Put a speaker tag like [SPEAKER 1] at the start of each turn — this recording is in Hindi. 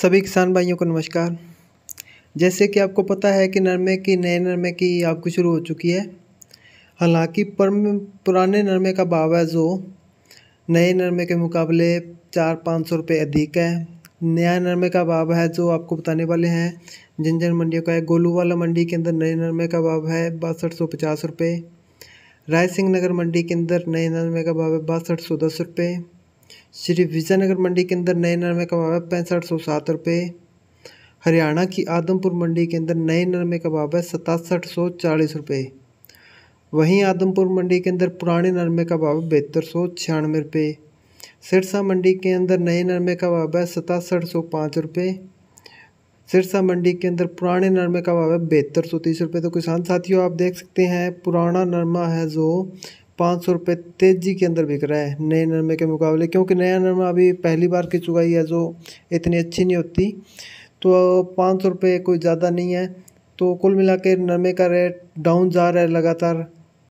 [SPEAKER 1] सभी किसान भाइयों को नमस्कार जैसे कि आपको पता है कि नरमे की नए नरमे की आपकी शुरू हो चुकी है हालांकि परम पुराने नरमे का भाव है जो नए नरमे के मुकाबले चार पाँच सौ रुपये अधिक है नया नरमे का भाव है जो आपको बताने वाले हैं जिन जिन मंडियों का है गोलू वाला मंडी के अंदर नए नरमे का भाव है बासठ सौ पचास रुपये राय सिंह नगर मंडी के अंदर नए नरमे का भाव है बासठ सौ दस रुपये श्री विजयनगर मंडी के अंदर नए नरमे कबाब है पैंसठ सौ सात रुपये हरियाणा की आदमपुर मंडी के अंदर नए नरमे कबाब है सतासठ सौ चालीस रुपये वहीं आदमपुर मंडी के अंदर पुराने नरमे कबाब बहत्तर सौ छियानवे रुपये सिरसा मंडी के अंदर नए नरमे कबाब है सतासठ सौ पाँच रुपये सिरसा मंडी के अंदर पुराने नरमे कबाब है बहत्तर सौ तीस रुपये तो किसान साथियों आप देख सकते हैं पुराना नरमा है जो पाँच सौ रुपये तेज़ी के अंदर बिक रहा है नए नरमे के मुकाबले क्योंकि नया नरमा अभी पहली बार की चुकाई है जो इतनी अच्छी नहीं होती तो पाँच सौ रुपये कोई ज़्यादा नहीं है तो कुल मिला के नरमे का रेट डाउन जा रहा है लगातार